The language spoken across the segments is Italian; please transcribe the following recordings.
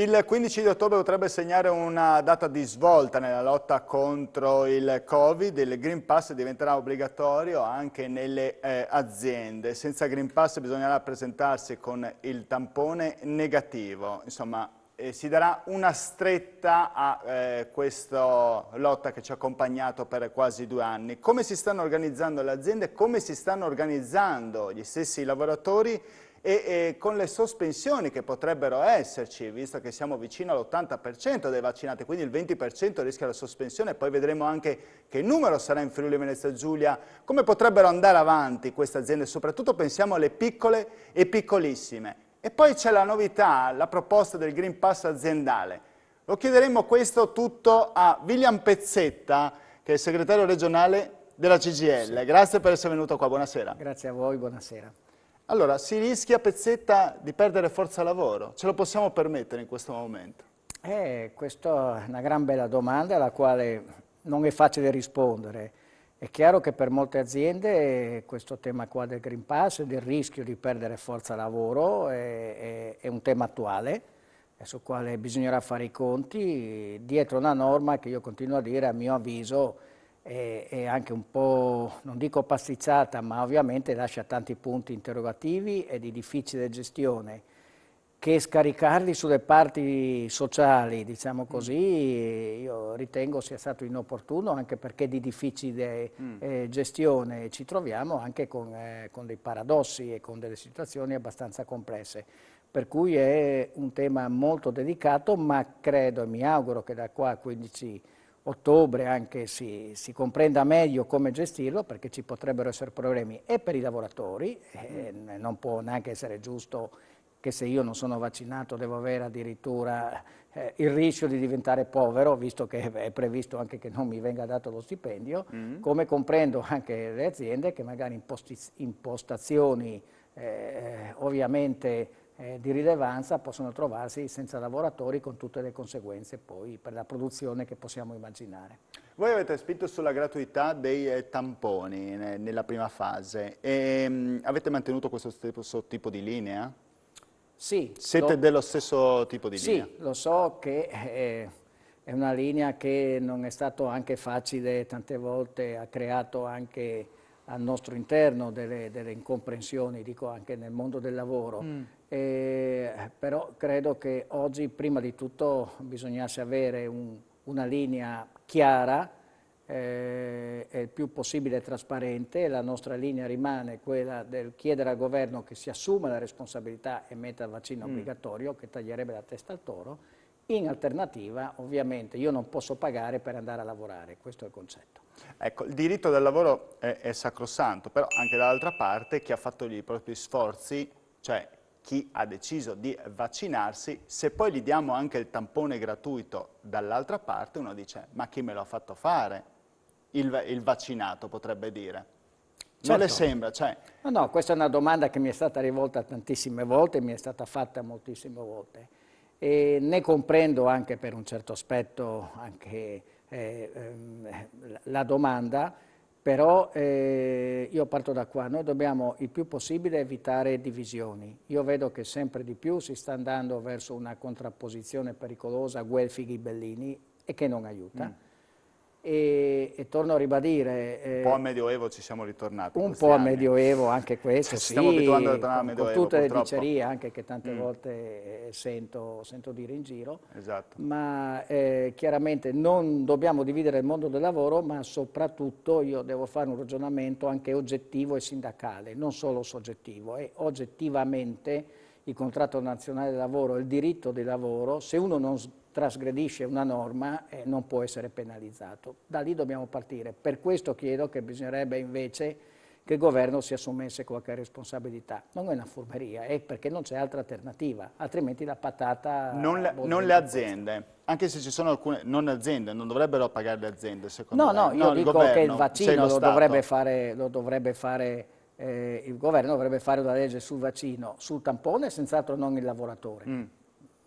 Il 15 di ottobre potrebbe segnare una data di svolta nella lotta contro il Covid, il Green Pass diventerà obbligatorio anche nelle eh, aziende. Senza Green Pass bisognerà presentarsi con il tampone negativo, insomma eh, si darà una stretta a eh, questa lotta che ci ha accompagnato per quasi due anni. Come si stanno organizzando le aziende, come si stanno organizzando gli stessi lavoratori e, e con le sospensioni che potrebbero esserci, visto che siamo vicino all'80% dei vaccinati, quindi il 20% rischia la sospensione, poi vedremo anche che numero sarà in Friuli Venezia Giulia, come potrebbero andare avanti queste aziende, soprattutto pensiamo alle piccole e piccolissime. E poi c'è la novità, la proposta del Green Pass aziendale. Lo chiederemo questo tutto a William Pezzetta, che è il segretario regionale della CGL. Sì. Grazie per essere venuto qua, buonasera. Grazie a voi, buonasera. Allora, si rischia pezzetta di perdere forza lavoro, ce lo possiamo permettere in questo momento? Eh, questa è una gran bella domanda alla quale non è facile rispondere. È chiaro che per molte aziende questo tema qua del Green Pass e del rischio di perdere forza lavoro è, è, è un tema attuale, sul quale bisognerà fare i conti dietro una norma che io continuo a dire, a mio avviso, è, è anche un po', non dico pasticciata, ma ovviamente lascia tanti punti interrogativi e di difficile gestione che scaricarli sulle parti sociali, diciamo mm. così, io ritengo sia stato inopportuno anche perché di difficile mm. eh, gestione ci troviamo anche con, eh, con, dei paradossi e con delle situazioni abbastanza complesse. Per cui è un tema molto delicato, ma credo e mi auguro che da qua a 15 ottobre anche si, si, comprenda meglio come gestirlo perché ci potrebbero essere problemi e per i lavoratori, eh, mm. non può neanche essere giusto che se io non sono vaccinato devo avere addirittura eh, il rischio di diventare povero, visto che è previsto anche che non mi venga dato lo stipendio, mm. come comprendo anche le aziende che magari impostazioni eh, ovviamente eh, di rilevanza possono trovarsi senza lavoratori con tutte le conseguenze poi per la produzione che possiamo immaginare. Voi avete spinto sulla gratuità dei eh, tamponi nella prima fase, e, ehm, avete mantenuto questo, stesso tipo di linea? Sì. Siete lo, dello stesso tipo di sì, linea? Sì, lo so che eh, è una linea che non è stato anche facile tante volte, ha creato anche al nostro interno delle, delle incomprensioni, dico anche nel mondo del lavoro. Mm eh, però credo che oggi prima di tutto bisognasse avere un, una linea chiara eh, e il più possibile trasparente, la nostra linea rimane quella del chiedere al governo che si assuma la responsabilità e metta il vaccino mm. obbligatorio che taglierebbe la testa al toro, in alternativa, ovviamente, io non posso pagare per andare a lavorare, questo è il concetto. Ecco, il diritto del lavoro è, è sacrosanto, però anche dall'altra parte chi ha fatto i propri sforzi, cioè chi ha deciso di vaccinarsi, se poi gli diamo anche il tampone gratuito dall'altra parte, uno dice ma chi me l'ha fatto fare? Il, il, vaccinato potrebbe dire. Certo. Non le certo. sembra? Cioè... No, no, questa è una domanda che mi è stata rivolta tantissime volte, mi è stata fatta moltissime volte e ne comprendo anche per un certo aspetto anche, eh, ehm, la domanda, però eh, io parto da qua, noi dobbiamo il più possibile evitare divisioni. Io vedo che sempre di più si sta andando verso una contrapposizione pericolosa Guelfi-Ghibellini e che non aiuta. Mm e, e, torno a ribadire... Eh, un po' a Medioevo ci siamo ritornati. Un po' a Medioevo anche questo, cioè, sì, stiamo abituando a tornare al Medioevo, Con tutte le dicerie anche che tante mm. volte eh, sento, sento, dire in giro. Esatto. Ma eh, chiaramente non dobbiamo dividere il mondo del lavoro, ma soprattutto io devo fare un ragionamento anche oggettivo e sindacale, non solo soggettivo. E oggettivamente il contratto nazionale del lavoro, il diritto di lavoro, se uno non trasgredisce una norma eh, non può essere penalizzato. Da lì dobbiamo partire. Per questo chiedo che bisognerebbe invece che il governo si assumesse qualche responsabilità. Non è una furberia, è perché non c'è altra alternativa, altrimenti la patata... Non le, boh, non le aziende, anche se ci sono alcune... Non aziende, non dovrebbero pagare le aziende, secondo me. No, no, io no, dico il governo, che il vaccino lo dovrebbe, fare, lo dovrebbe fare... Eh, il governo dovrebbe fare una legge sul vaccino, sul tampone, senz'altro non il lavoratore. Mm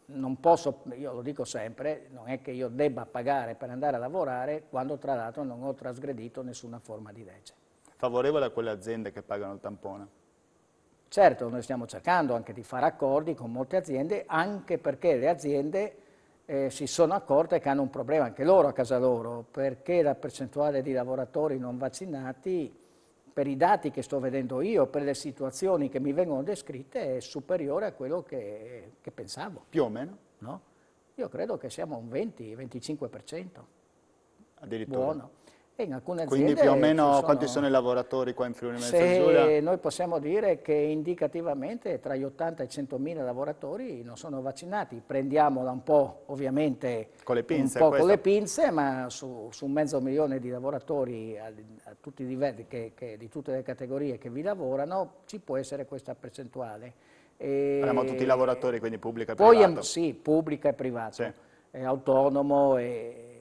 non posso, io lo dico sempre, non è che io debba pagare per andare a lavorare quando tra l'altro non ho trasgredito nessuna forma di legge. Favorevole a quelle aziende che pagano il tampone? Certo, noi stiamo cercando anche di fare accordi con molte aziende, anche perché le aziende eh, si sono accorte che hanno un problema anche loro a casa loro, perché la percentuale di lavoratori non vaccinati per i dati che sto vedendo io, per le situazioni che mi vengono descritte, è superiore a quello che, che pensavo. Più o meno? No? Io credo che siamo un 20-25%. Addirittura? Buono. Quindi più o meno sono... quanti sono i lavoratori qua in Friuli Venezia Giulia? Noi possiamo dire che indicativamente tra gli 80 e i 100 mila lavoratori non sono vaccinati, prendiamola un po' ovviamente con le pinze, un po' con le pinze ma su, su mezzo milione di lavoratori a, a tutti livelli, che, che, di tutte le categorie che vi lavorano ci può essere questa percentuale. E... Parliamo tutti i lavoratori quindi pubblica e privata? sì, pubblica e privata, sì. autonomo e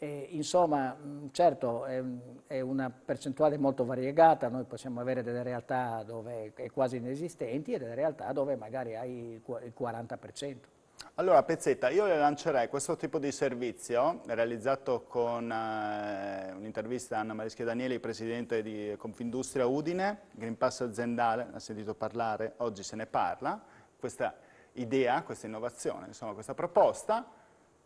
e, insomma, mm, certo è, è, una percentuale molto variegata, noi possiamo avere delle realtà dove è quasi inesistenti e delle realtà dove magari hai il 40%. Allora Pezzetta, io le lancerei questo tipo di servizio realizzato con eh, un'intervista a Anna Marischia Danieli, presidente di Confindustria Udine, Green Pass aziendale, ha sentito parlare, oggi se ne parla, questa idea, questa innovazione, insomma questa proposta.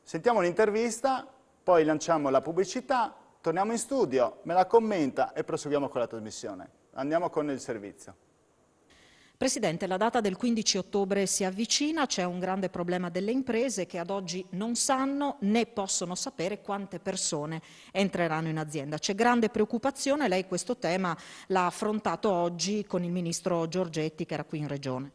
Sentiamo l'intervista poi lanciamo la pubblicità, torniamo in studio, me la commenta e proseguiamo con la trasmissione. Andiamo con il servizio. Presidente, la data del 15 ottobre si avvicina, c'è un grande problema delle imprese che ad oggi non sanno né possono sapere quante persone entreranno in azienda. C'è grande preoccupazione, lei questo tema l'ha affrontato oggi con il Ministro Giorgetti che era qui in Regione.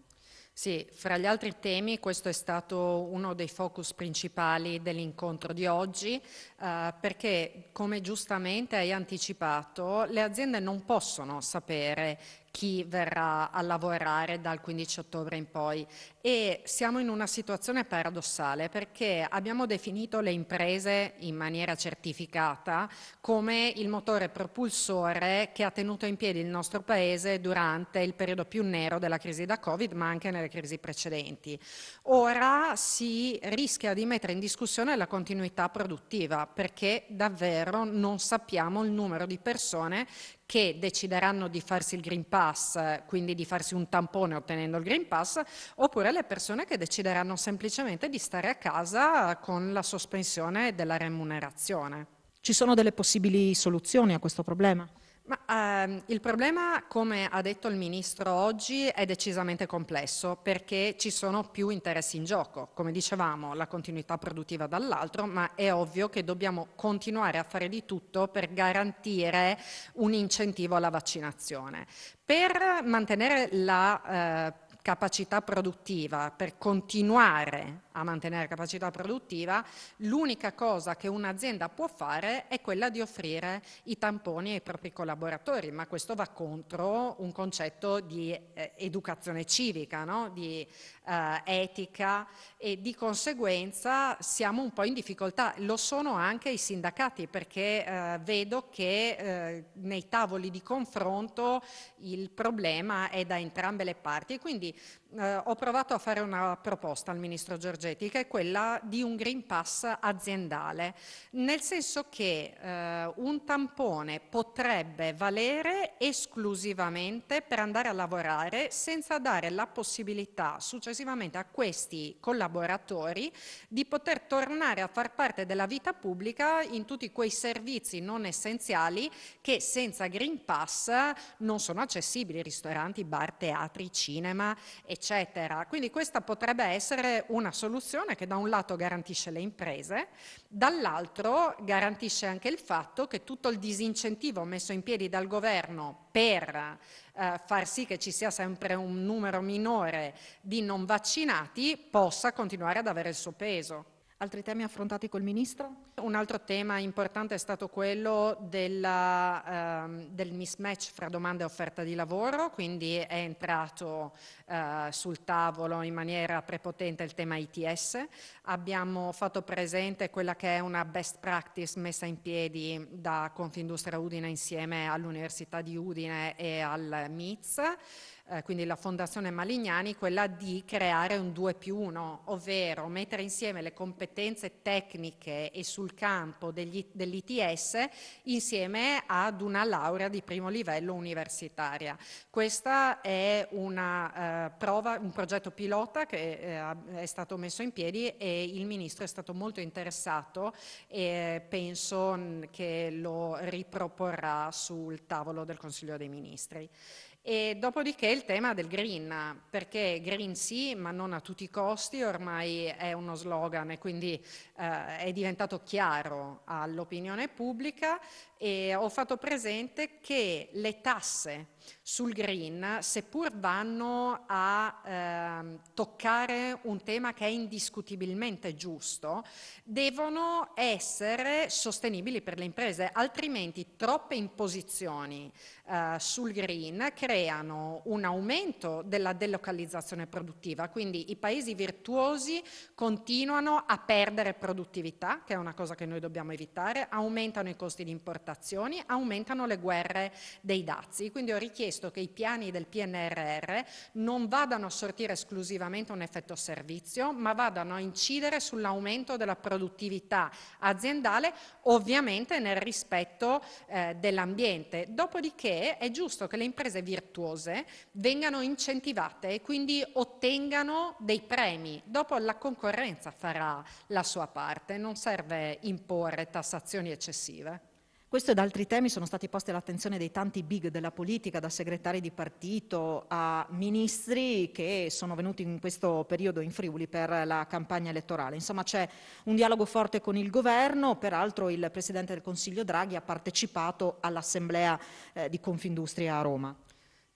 Sì, fra gli altri temi questo è stato uno dei focus principali dell'incontro di oggi eh, perché come giustamente hai anticipato le aziende non possono sapere chi verrà a lavorare dal 15 ottobre in poi e siamo in una situazione paradossale perché abbiamo definito le imprese in maniera certificata come il motore propulsore che ha tenuto in piedi il nostro paese durante il periodo più nero della crisi da Covid ma anche nelle crisi precedenti. Ora si rischia di mettere in discussione la continuità produttiva perché davvero non sappiamo il numero di persone che decideranno di farsi il Green Pass, quindi di farsi un tampone ottenendo il Green Pass, oppure le persone che decideranno semplicemente di stare a casa con la sospensione della remunerazione. Ci sono delle possibili soluzioni a questo problema? Ma, ehm, il problema, come ha detto il Ministro oggi, è decisamente complesso perché ci sono più interessi in gioco. Come dicevamo, la continuità produttiva dall'altro, ma è ovvio che dobbiamo continuare a fare di tutto per garantire un incentivo alla vaccinazione. Per mantenere la eh, capacità produttiva, per continuare a mantenere capacità produttiva, l'unica cosa che un'azienda può fare è quella di offrire i tamponi ai propri collaboratori, ma questo va contro un concetto di eh, educazione civica, no? di eh, etica e di conseguenza siamo un po' in difficoltà. Lo sono anche i sindacati perché eh, vedo che eh, nei tavoli di confronto il problema è da entrambe le parti e quindi eh, ho provato a fare una proposta al Ministro Giorgetti, che è quella di un Green Pass aziendale, nel senso che eh, un tampone potrebbe valere esclusivamente per andare a lavorare senza dare la possibilità successivamente a questi collaboratori di poter tornare a far parte della vita pubblica in tutti quei servizi non essenziali che senza Green Pass non sono accessibili, ristoranti, bar, teatri, cinema, eccetera eccetera. Quindi questa potrebbe essere una soluzione che da un lato garantisce le imprese, dall'altro garantisce anche il fatto che tutto il disincentivo messo in piedi dal governo per eh, far sì che ci sia sempre un numero minore di non vaccinati possa continuare ad avere il suo peso. Altri temi affrontati col Ministro? Un altro tema importante è stato quello della, ehm, del mismatch fra domanda e offerta di lavoro, quindi è entrato eh, sul tavolo in maniera prepotente il tema ITS, abbiamo fatto presente quella che è una best practice messa in piedi da Confindustria Udine insieme all'Università di Udine e al MITS, eh, quindi la Fondazione Malignani, quella di creare un 2 più 1, ovvero mettere insieme le competenze tecniche e sul campo dell'ITS insieme ad una laurea di primo livello universitaria. Questa è una, eh, prova, un progetto pilota che eh, è stato messo in piedi e il Ministro è stato molto interessato e penso mm, che lo riproporrà sul tavolo del Consiglio dei Ministri. E dopodiché il tema del green, perché green sì, ma non a tutti i costi, ormai è uno slogan e quindi eh, è diventato chiaro all'opinione pubblica e ho fatto presente che le tasse sul green, seppur vanno a eh, toccare un tema che è indiscutibilmente giusto, devono essere sostenibili per le imprese, altrimenti troppe imposizioni eh, sul green creano un aumento della delocalizzazione produttiva, quindi i paesi virtuosi continuano a perdere produttività, che è una cosa che noi dobbiamo evitare, aumentano i costi di importazione esportazioni, aumentano le guerre dei dazi. Quindi ho richiesto che i piani del PNRR non vadano a sortire esclusivamente un effetto servizio, ma vadano a incidere sull'aumento della produttività aziendale, ovviamente nel rispetto eh, dell'ambiente. Dopodiché è giusto che le imprese virtuose vengano incentivate e quindi ottengano dei premi. Dopo la concorrenza farà la sua parte, non serve imporre tassazioni eccessive. Questo ed altri temi sono stati posti all'attenzione dei tanti big della politica, da segretari di partito a ministri che sono venuti in questo periodo in Friuli per la campagna elettorale. Insomma c'è un dialogo forte con il governo, peraltro il Presidente del Consiglio Draghi ha partecipato all'assemblea eh, di Confindustria a Roma.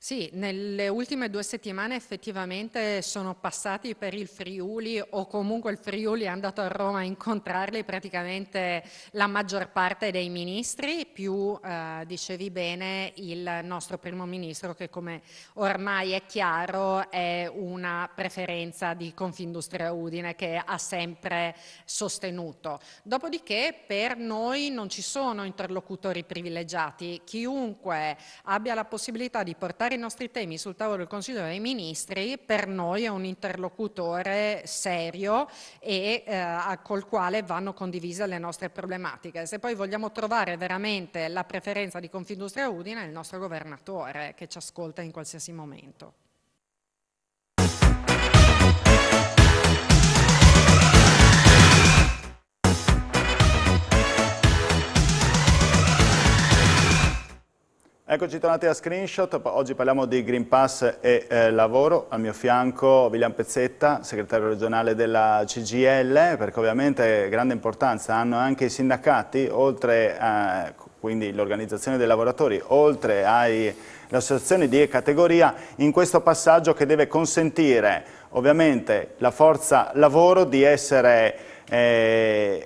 Sì, nelle ultime due settimane effettivamente sono passati per il Friuli o comunque il Friuli è andato a Roma a incontrarli praticamente la maggior parte dei ministri, più eh, dicevi bene il nostro primo ministro che come ormai è chiaro è una preferenza di Confindustria Udine che ha sempre sostenuto. Dopodiché per noi non ci sono interlocutori privilegiati, chiunque abbia la possibilità di portare portare i nostri temi sul tavolo del Consiglio dei Ministri per noi è un interlocutore serio e eh, col quale vanno condivise le nostre problematiche. Se poi vogliamo trovare veramente la preferenza di Confindustria Udine è il nostro governatore che ci ascolta in qualsiasi momento. Eccoci tornati a Screenshot, oggi parliamo di Green Pass e eh, lavoro, al mio fianco William Pezzetta, segretario regionale della CGL, perché ovviamente grande importanza hanno anche i sindacati, oltre a, eh, quindi l'organizzazione dei lavoratori, oltre alle associazioni di categoria, in questo passaggio che deve consentire ovviamente la forza lavoro di essere eh,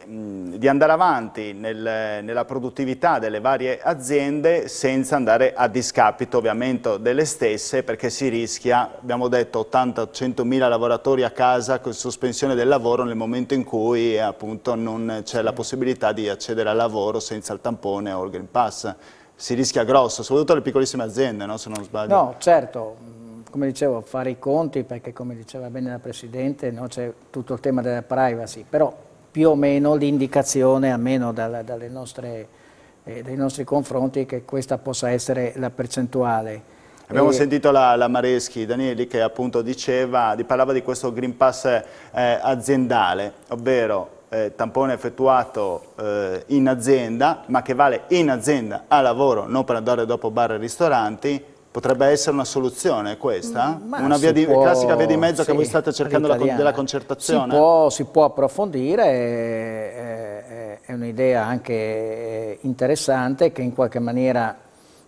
di andare avanti nel, nella produttività delle varie aziende senza andare a discapito ovviamente delle stesse perché si rischia, abbiamo detto 80-100 mila lavoratori a casa con sospensione del lavoro nel momento in cui appunto non c'è la possibilità di accedere al lavoro senza il tampone o il Green Pass si rischia grosso, soprattutto alle piccolissime aziende, no? se non sbaglio. No, certo, come dicevo, fare i conti perché come diceva bene la Presidente no, c'è tutto il tema della privacy, però più o meno l'indicazione, almeno dalla, nostre, eh, dai nostri confronti, che questa possa essere la percentuale. Abbiamo sentito la, la, Mareschi, Danieli, che appunto diceva, parlava di questo Green Pass eh, aziendale, ovvero eh, tampone effettuato eh, in azienda, ma che vale in azienda a lavoro, non per andare dopo bar e ristoranti, Potrebbe essere una soluzione questa? Mm, ma una via di, può, classica via di mezzo sì, che voi state cercando la, della concertazione? Si può, si può approfondire, è, è un'idea anche eh, interessante che in qualche maniera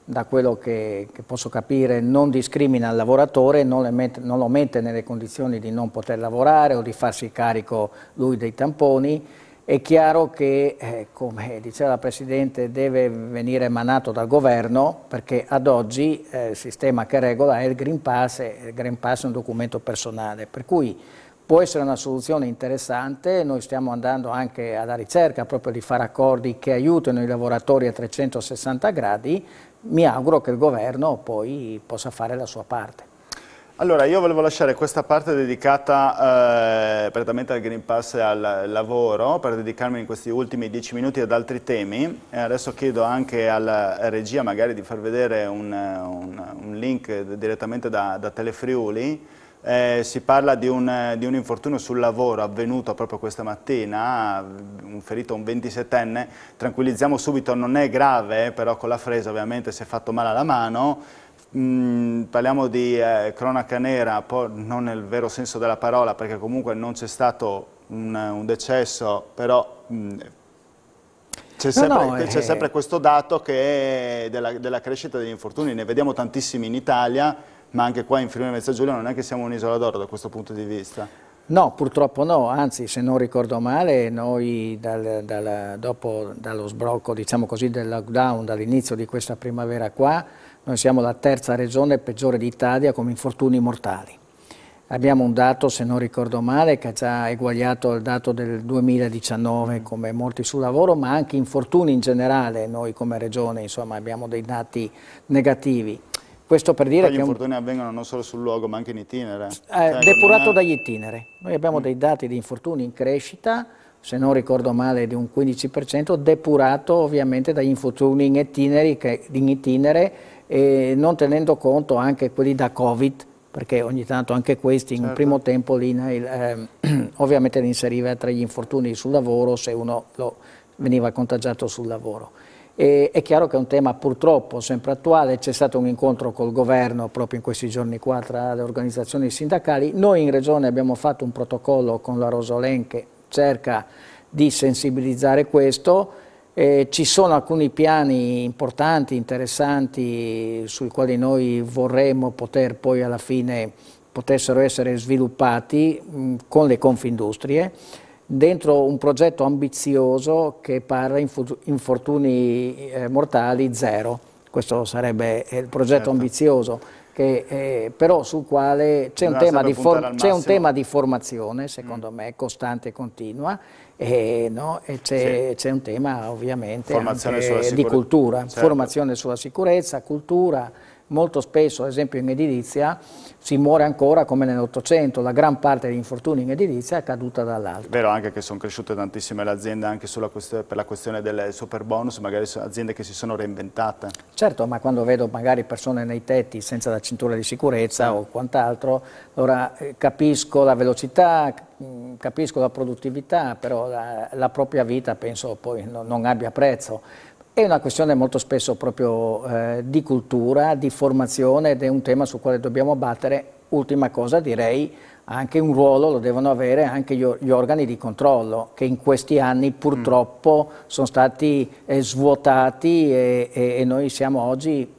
da quello che, che, posso capire, non discrimina il lavoratore, non, mette, non, lo mette nelle condizioni di non poter lavorare o di farsi carico lui dei tamponi è chiaro che, eh, come diceva la Presidente, deve venire emanato dal Governo perché ad oggi eh, il sistema che regola è il Green Pass e il Green Pass è un documento personale, per cui può essere una soluzione interessante, noi stiamo andando anche alla ricerca proprio di fare accordi che aiutino i lavoratori a 360 gradi, mi auguro che il Governo poi possa fare la sua parte. Allora, io volevo lasciare questa parte dedicata eh, prettamente al Green Pass e al lavoro per dedicarmi in questi ultimi dieci minuti ad altri temi. E adesso chiedo anche alla regia magari di far vedere un, un, un link direttamente da, da Telefriuli. Eh, si parla di un, di un, infortunio sul lavoro avvenuto proprio questa mattina, un ferito un 27enne, tranquillizziamo subito, non è grave, però con la fresa ovviamente si è fatto male alla mano, Mm, parliamo di eh, cronaca nera, non nel vero senso della parola, perché comunque non c'è stato un, un, decesso, però mm, c'è sempre, no, no, eh... sempre, questo dato della, della, crescita degli infortuni, ne vediamo tantissimi in Italia, ma anche qua in Friuli Venezia Giulia non è che siamo un'isola d'oro da questo punto di vista. No, purtroppo no, anzi se non ricordo male noi dal, dal, dopo dallo sbrocco diciamo così, del lockdown, dall'inizio di questa primavera qua, noi siamo la terza regione peggiore d'Italia come infortuni mortali. Abbiamo un dato, se non ricordo male, che ha già eguagliato il dato del 2019 come morti sul lavoro, ma anche infortuni in generale, noi come regione insomma, abbiamo dei dati negativi. Questo per dire che... Gli infortuni un... avvengono non solo sul luogo ma anche in itinere. Eh, cioè, depurato è... dagli itinere. Noi abbiamo mm. dei dati di infortuni in crescita, se non ricordo male, di un 15%, depurato ovviamente dagli infortuni in, itineri, in itinere, e non tenendo conto anche quelli da Covid, perché ogni tanto anche questi in un certo. primo tempo l'INAIL eh, ehm, ovviamente li inseriva tra gli infortuni sul lavoro se uno lo, veniva contagiato sul lavoro. E, è chiaro che è un tema purtroppo sempre attuale, c'è stato un incontro col governo proprio in questi giorni qua tra le organizzazioni sindacali, noi in Regione abbiamo fatto un protocollo con la Rosolenche cerca di sensibilizzare questo. Eh, ci sono alcuni piani importanti, interessanti, sui quali noi vorremmo poter poi alla fine potessero essere sviluppati mh, mm, con le confindustrie dentro un progetto ambizioso che parla infortuni eh, mortali zero. Questo sarebbe eh, il progetto certo. ambizioso che, eh, però sul quale c'è un, tema di, un tema di formazione, secondo mm. me, costante e continua, e, no, e c'è sì. un tema ovviamente di cultura, certo. formazione sulla sicurezza, cultura, molto spesso, ad esempio in edilizia, si muore ancora come nell'Ottocento, la gran parte degli infortuni in edilizia è caduta dall'alto. È vero anche che sono cresciute tantissime le aziende anche per la questione del super bonus, magari aziende che si sono reinventate. Certo, ma quando vedo magari persone nei tetti senza la cintura di sicurezza sì. o quant'altro, allora eh, capisco la velocità, mm, capisco la produttività, però la, la propria vita penso poi non, non abbia prezzo. È una questione molto spesso proprio eh, di cultura, di formazione ed è un tema sul quale dobbiamo battere. Ultima cosa direi, anche un ruolo lo devono avere anche gli, gli organi di controllo che in questi anni mm. purtroppo mm. sono stati eh, svuotati e, e, e noi siamo oggi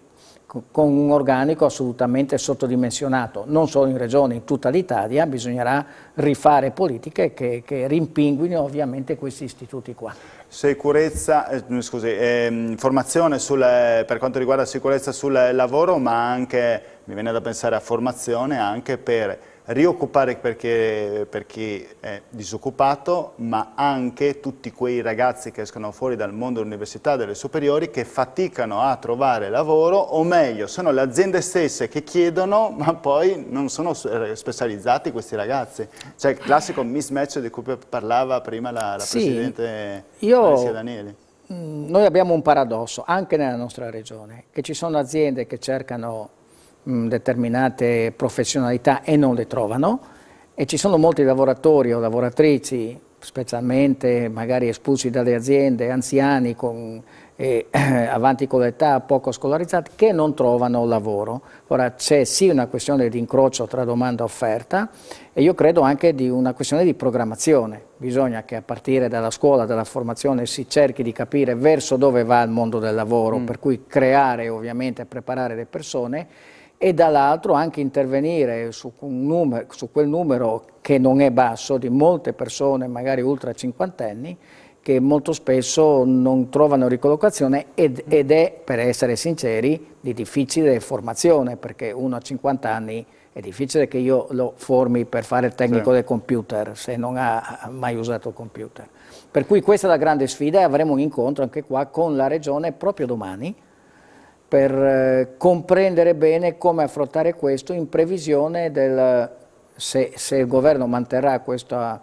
con un organico assolutamente sottodimensionato, non solo in regione, in tutta l'Italia, bisognerà rifare politiche che, che rimpinguino ovviamente questi istituti qua sicurezza, eh, scusi, eh, formazione sul, eh, per quanto riguarda sicurezza sul lavoro, ma anche, mi viene da pensare a formazione anche per rioccupare per chi, per chi è disoccupato, ma anche tutti quei ragazzi che escono fuori dal mondo dell'università, delle superiori, che faticano a trovare lavoro, o meglio, sono le aziende stesse che chiedono, ma poi non sono eh, specializzati questi ragazzi. Cioè il classico mismatch di cui parlava prima la, la sì, Presidente io... Alessia Danieli mm, noi abbiamo un paradosso anche nella nostra regione, che ci sono aziende che cercano Mm, determinate professionalità e non le trovano e ci sono molti lavoratori o lavoratrici, specialmente magari espulsi dalle aziende, anziani con, eh, avanti con l'età, poco scolarizzati, che non trovano lavoro. Ora c'è sì una questione di incrocio tra domanda e offerta e io credo anche di una questione di programmazione. Bisogna che a partire dalla scuola, dalla formazione, si cerchi di capire verso dove va il mondo del lavoro, mm. per cui creare ovviamente, preparare le persone e dall'altro anche intervenire su, numero, su, quel numero che non è basso di molte persone, magari ultra cinquantenni, che molto spesso non trovano ricollocazione ed, ed è, per essere sinceri, di difficile formazione, perché uno a 50 anni è difficile che io lo formi per fare il tecnico sì. del computer, se non ha mai usato il computer. Per cui questa è la grande sfida e avremo un incontro anche qua con la Regione proprio domani, per eh, comprendere bene come affrontare questo in previsione del se, se il governo manterrà questo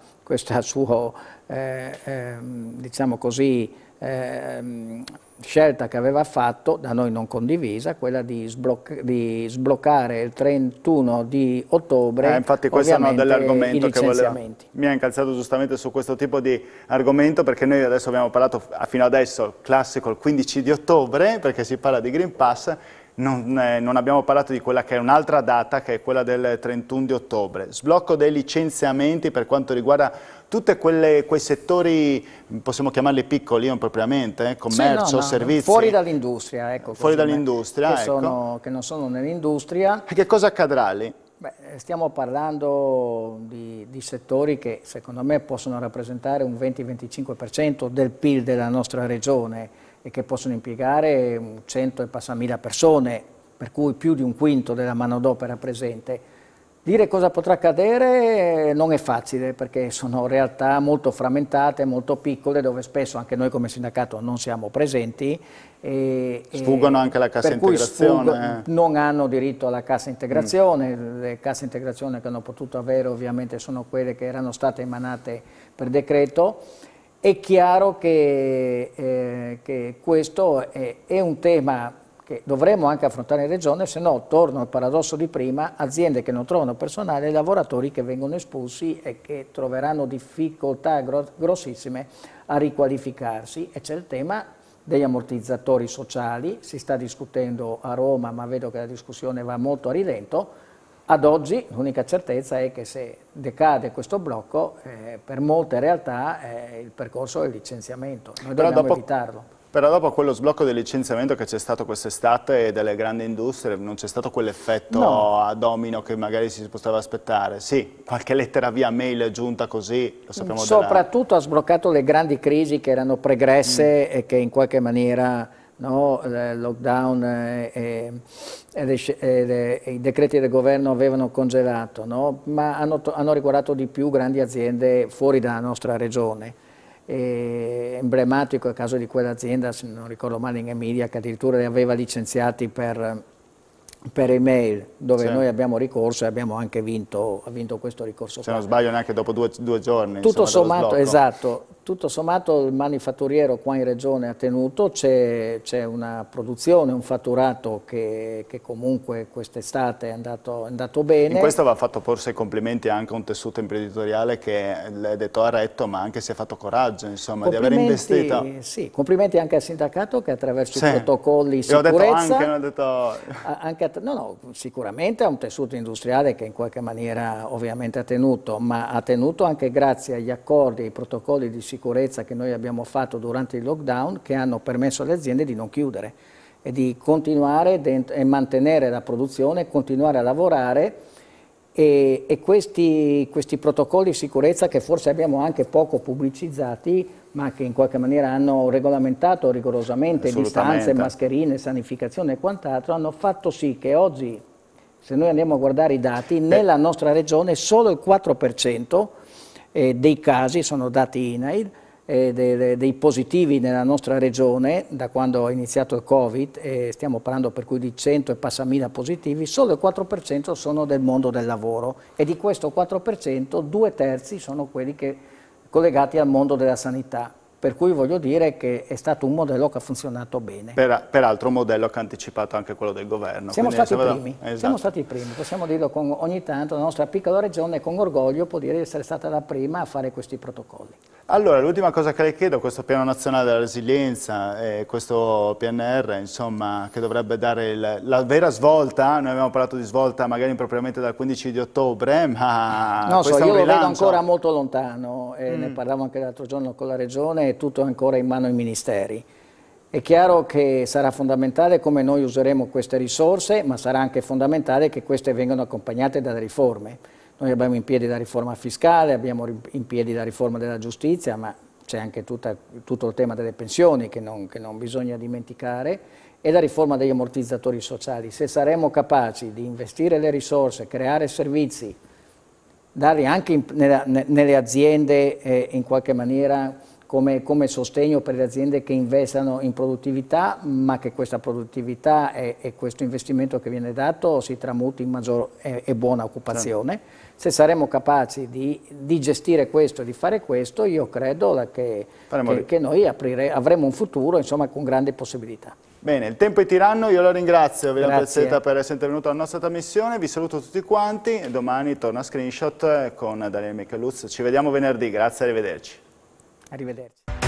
suo eh, eh, diciamo così, eh, scelta che aveva fatto, da noi non condivisa, quella di, sblocca di sbloccare il 31 di ottobre. Eh, infatti questo è uno degli argomenti che volevo, mi ha incalzato giustamente su questo tipo di argomento perché noi adesso abbiamo parlato fino adesso classico il 15 di ottobre perché si parla di Green Pass non, eh, non, abbiamo parlato di quella che è un'altra data, che è quella del 31 di ottobre. Sblocco dei licenziamenti per quanto riguarda tutti quei settori, possiamo chiamarli piccoli non eh, propriamente, eh, commercio, sì, no, servizi. Fuori dall'industria, ecco. Fuori dall'industria, che, ecco. che non sono nell'industria. E che cosa accadrà lì? Beh, stiamo parlando di, di, settori che secondo me possono rappresentare un 20-25% del PIL della nostra regione e che possono impiegare cento e passamila persone, per cui più di un quinto della manodopera presente. Dire cosa potrà accadere non è facile perché sono realtà molto frammentate, molto piccole, dove spesso anche noi come sindacato non siamo presenti. E, Sfuggono anche alla cassa integrazione. Eh. non hanno diritto alla cassa mm. integrazione, mm. le casse integrazione che hanno potuto avere ovviamente sono quelle che erano state emanate per decreto. È chiaro che, eh, che questo è, è un tema che dovremmo anche affrontare in regione, se no torno al paradosso di prima, aziende che non trovano personale, lavoratori che vengono espulsi e che troveranno difficoltà grossissime a riqualificarsi e c'è il tema degli ammortizzatori sociali, si sta discutendo a Roma ma vedo che la discussione va molto a rilento, ad oggi l'unica certezza è che se decade questo blocco, eh, per molte realtà eh, il percorso è il licenziamento, noi Però dobbiamo dopo, evitarlo. Però dopo quello sblocco del licenziamento che c'è stato quest'estate e delle grandi industrie, non c'è stato quell'effetto no. a domino che magari si poteva aspettare? Sì, qualche lettera via mail è giunta così, lo sappiamo Soprattutto della... ha sbloccato le grandi crisi che erano pregresse mm. e che in qualche maniera no? il eh, lockdown e, e, e, i decreti del governo avevano congelato, no? ma hanno, hanno, riguardato di più grandi aziende fuori dalla nostra regione. E emblematico è il caso di quell'azienda, se non ricordo male, in Emilia, che addirittura li aveva licenziati per, per email, dove noi abbiamo ricorso e abbiamo anche vinto, vinto questo ricorso. Se non sbaglio neanche dopo due, due giorni. Tutto insomma, sommato, esatto, tutto sommato il manifatturiero qua in regione ha tenuto, c'è una produzione, un fatturato che, che comunque quest'estate è, è andato, bene. In questo va fatto forse complimenti anche a un tessuto imprenditoriale che l'hai detto ha retto ma anche si è fatto coraggio insomma di aver investito. Sì, complimenti anche al sindacato che attraverso sì. i protocolli sicurezza... Anche, detto... anche, no, no, sicuramente è un tessuto industriale che in qualche maniera ovviamente ha tenuto ma ha tenuto anche grazie agli accordi, ai protocolli di sicurezza sicurezza che noi abbiamo fatto durante il lockdown che hanno permesso alle aziende di non chiudere e di continuare e mantenere la produzione, continuare a lavorare e, e questi, questi, protocolli di sicurezza che forse abbiamo anche poco pubblicizzati ma che in qualche maniera hanno regolamentato rigorosamente distanze, mascherine, sanificazione e quant'altro, hanno fatto sì che oggi, se noi andiamo a guardare i dati, nella nostra regione solo il 4% eh, dei casi, sono dati INAIL, eh, dei, dei, positivi nella nostra regione da quando è iniziato il Covid, eh, stiamo parlando per cui di 100 e passamila positivi, solo il 4% sono del mondo del lavoro e di questo 4% due terzi sono quelli che, collegati al mondo della sanità per cui voglio dire che è stato un modello che ha funzionato bene. Per, peraltro un modello che ha anticipato anche quello del governo. Siamo stati, i primi, esatto. siamo stati i primi, possiamo dirlo con, ogni tanto, la nostra piccola regione con orgoglio può dire di essere stata la prima a fare questi protocolli. Allora, l'ultima cosa che le chiedo, questo piano nazionale della resilienza, eh, questo PNR, insomma, che dovrebbe dare il, la vera svolta, noi abbiamo parlato di svolta magari impropriamente dal 15 di ottobre, ma... No, so, io lo vedo ancora molto lontano, eh, mm. ne parlavo anche l'altro giorno con la regione, tutto ancora in mano ai ministeri. È chiaro che sarà fondamentale come noi useremo queste risorse, ma sarà anche fondamentale che queste vengano accompagnate dalle riforme. Noi abbiamo in piedi la riforma fiscale, abbiamo in piedi la riforma della giustizia, ma c'è anche tutta, tutto il tema delle pensioni che non, che non bisogna dimenticare e la riforma degli ammortizzatori sociali. Se saremo capaci di investire le risorse, creare servizi, darli anche in, nella, nelle aziende eh, in qualche maniera come, come, sostegno per le aziende che investano in produttività, ma che questa produttività e, e questo investimento che viene dato si tramuti in maggior e, e buona occupazione. Certo. Se saremo capaci di, di, gestire questo, e di fare questo, io credo che, che, che noi aprire, avremo un futuro insomma, con grandi possibilità. Bene, il tempo è tiranno, io la ringrazio Pezzetta per essere intervenuto alla nostra trasmissione, vi saluto tutti quanti, domani torno a Screenshot eh, con Daniele Micheluz, ci vediamo venerdì, grazie, arrivederci. Arrivederci.